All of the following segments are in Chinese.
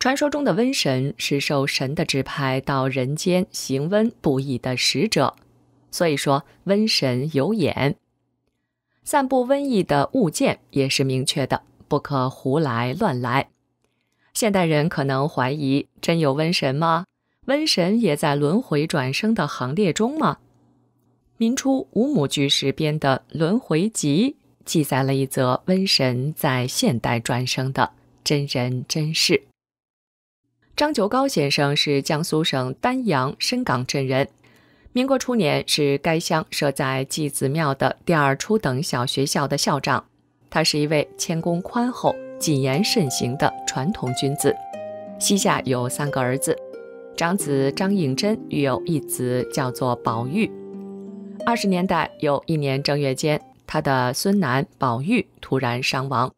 传说中的瘟神是受神的指派到人间行瘟布疫的使者，所以说瘟神有眼，散布瘟疫的物件也是明确的，不可胡来乱来。现代人可能怀疑真有瘟神吗？瘟神也在轮回转生的行列中吗？民初五母居士编的《轮回集》记载了一则瘟神在现代转生的真人真事。张九高先生是江苏省丹阳深港镇人，民国初年是该乡设在祭子庙的第二初等小学校的校长。他是一位谦恭宽厚、谨言慎行的传统君子。膝下有三个儿子，长子张颖珍育有一子，叫做宝玉。二十年代有一年正月间，他的孙男宝玉突然伤亡，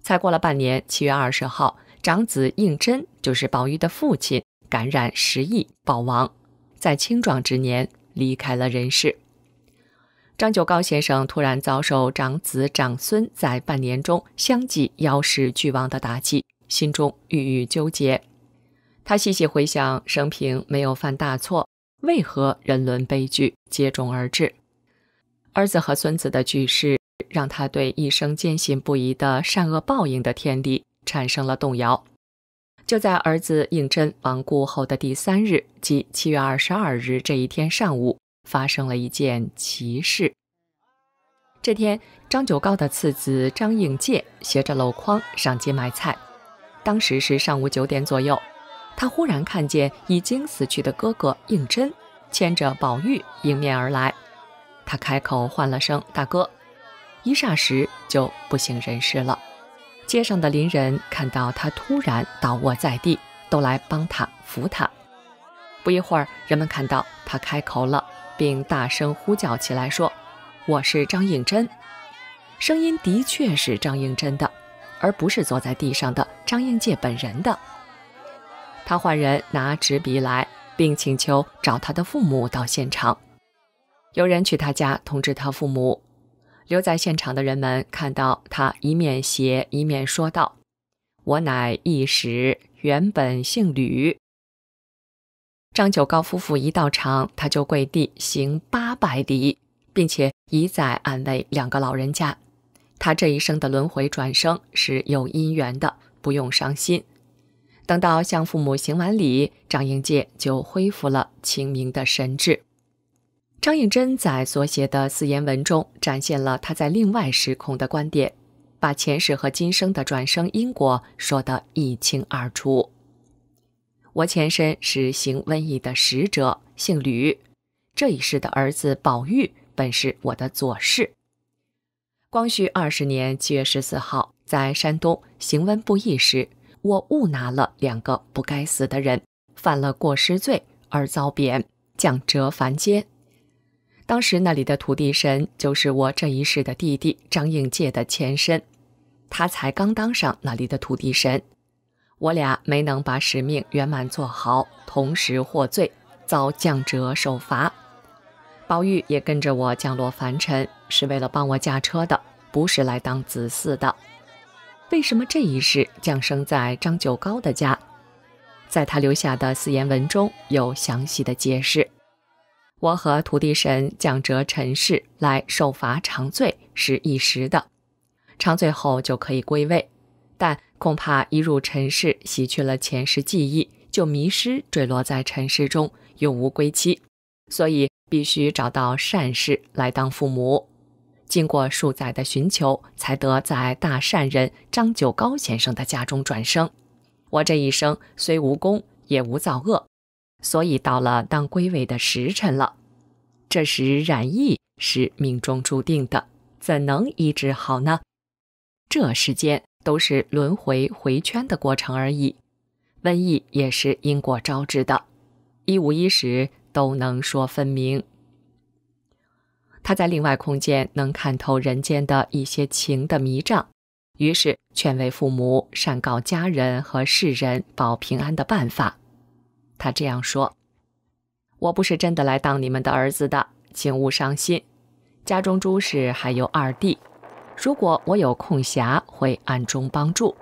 才过了半年，七月二十号。长子应禛就是宝玉的父亲，感染时疫暴亡，在青壮之年离开了人世。张九高先生突然遭受长子长孙在半年中相继夭逝俱亡的打击，心中郁郁纠结。他细细回想，生平没有犯大错，为何人伦悲剧接踵而至？儿子和孙子的去世，让他对一生坚信不疑的善恶报应的天理。产生了动摇。就在儿子胤禛亡故后的第三日，即七月二十二日这一天上午，发生了一件奇事。这天，张九皋的次子张应介携着篓筐上街卖菜，当时是上午九点左右，他忽然看见已经死去的哥哥胤禛牵着宝玉迎面而来，他开口唤了声“大哥”，一霎时就不省人事了。街上的邻人看到他突然倒卧在地，都来帮他扶他。不一会儿，人们看到他开口了，并大声呼叫起来说：“我是张应真。”声音的确是张应真的，而不是坐在地上的张应介本人的。他唤人拿纸笔来，并请求找他的父母到现场。有人去他家通知他父母。留在现场的人们看到他一面写一面说道：“我乃一时原本姓吕。”张九高夫妇一到场，他就跪地行八百礼，并且一再安慰两个老人家：“他这一生的轮回转生是有因缘的，不用伤心。”等到向父母行完礼，张英介就恢复了清明的神智。张颖珍在所写的四言文中展现了他在另外时空的观点，把前世和今生的转生因果说得一清二楚。我前身是行瘟疫的使者，姓吕。这一世的儿子宝玉本是我的左氏。光绪二十年七月十四号，在山东行瘟布疫时，我误拿了两个不该死的人，犯了过失罪而遭贬，降谪凡间。当时那里的土地神就是我这一世的弟弟张应介的前身，他才刚当上那里的土地神，我俩没能把使命圆满做好，同时获罪，遭降折受罚。宝玉也跟着我降落凡尘，是为了帮我驾车的，不是来当子嗣的。为什么这一世降生在张九高的家？在他留下的四言文中有详细的解释。我和土地神降折尘世来受罚长罪是一时的，长罪后就可以归位，但恐怕一入尘世，洗去了前世记忆，就迷失坠落在尘世中，永无归期，所以必须找到善事来当父母。经过数载的寻求，才得在大善人张九高先生的家中转生。我这一生虽无功，也无造恶。所以到了当归尾的时辰了，这时染疫是命中注定的，怎能医治好呢？这世间都是轮回回圈的过程而已，瘟疫也是因果招致的，一五一十都能说分明。他在另外空间能看透人间的一些情的迷障，于是劝慰父母，善告家人和世人保平安的办法。他这样说：“我不是真的来当你们的儿子的，请勿伤心。家中诸事还有二弟。如果我有空暇，会暗中帮助。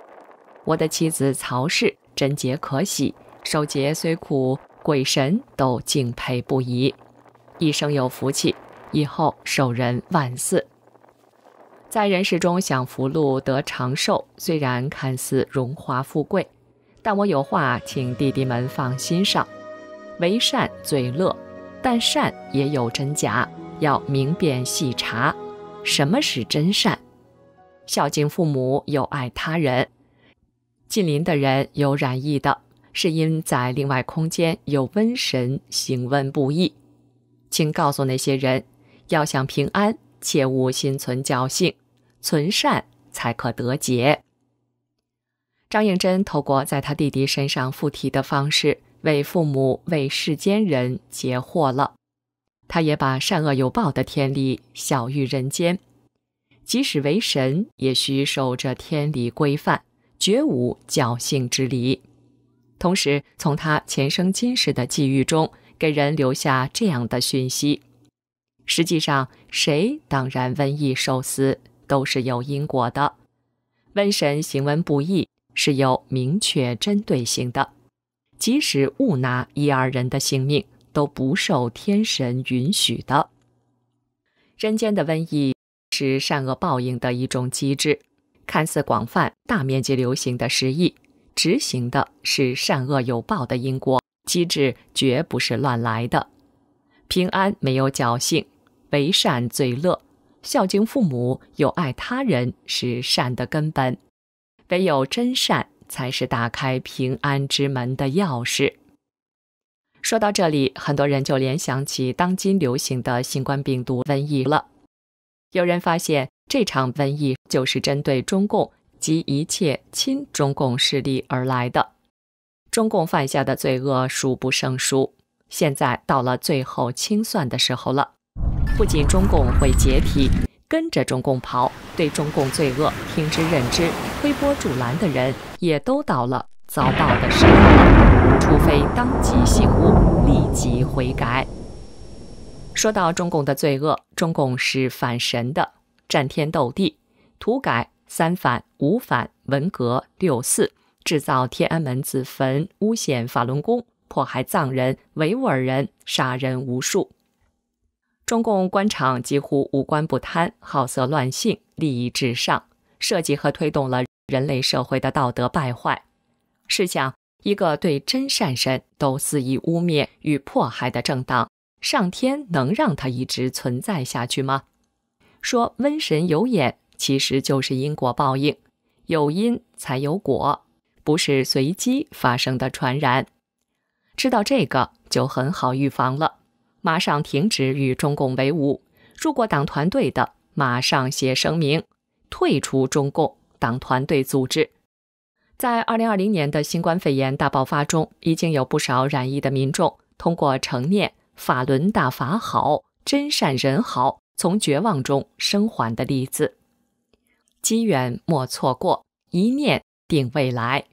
我的妻子曹氏贞洁可喜，守节虽苦，鬼神都敬佩不已。一生有福气，以后受人万祀，在人世中享福禄，得长寿。虽然看似荣华富贵。”但我有话，请弟弟们放心上。为善最乐，但善也有真假，要明辨细查，什么是真善？孝敬父母，友爱他人，近邻的人有染疫的，是因在另外空间有瘟神行瘟不义。请告诉那些人，要想平安，切勿心存侥幸，存善才可得解。张应真透过在他弟弟身上附体的方式，为父母、为世间人解惑了。他也把善恶有报的天理晓喻人间，即使为神，也需守着天理规范，绝无侥幸之理。同时，从他前生今世的际遇中，给人留下这样的讯息：实际上，谁当然瘟疫受死，都是有因果的。瘟神行瘟不义。是有明确针对性的，即使误拿一二人的性命，都不受天神允许的。人间的瘟疫是善恶报应的一种机制，看似广泛、大面积流行的失意，执行的是善恶有报的因果机制，绝不是乱来的。平安没有侥幸，为善最乐，孝敬父母，友爱他人是善的根本。唯有真善才是打开平安之门的钥匙。说到这里，很多人就联想起当今流行的新冠病毒瘟疫了。有人发现，这场瘟疫就是针对中共及一切亲中共势力而来的。中共犯下的罪恶数不胜数，现在到了最后清算的时候了。不仅中共会解体。跟着中共跑，对中共罪恶听之任之、推波助澜的人，也都到了遭报的时候，除非当即醒悟、立即悔改。说到中共的罪恶，中共是反神的，战天斗地，土改、三反、五反、文革、六四，制造天安门自焚，诬陷法轮功，迫害藏人、维吾尔人，杀人无数。中共官场几乎无官不贪、好色乱性、利益至上，涉及和推动了人类社会的道德败坏。试想，一个对真善神都肆意污蔑与迫害的政党，上天能让他一直存在下去吗？说瘟神有眼，其实就是因果报应，有因才有果，不是随机发生的传染。知道这个就很好预防了。马上停止与中共为伍，入过党团队的马上写声明退出中共党团队组织。在二零二零年的新冠肺炎大爆发中，已经有不少染疫的民众通过诚念法轮大法好、真善人好，从绝望中生还的例子。机缘莫错过，一念定未来。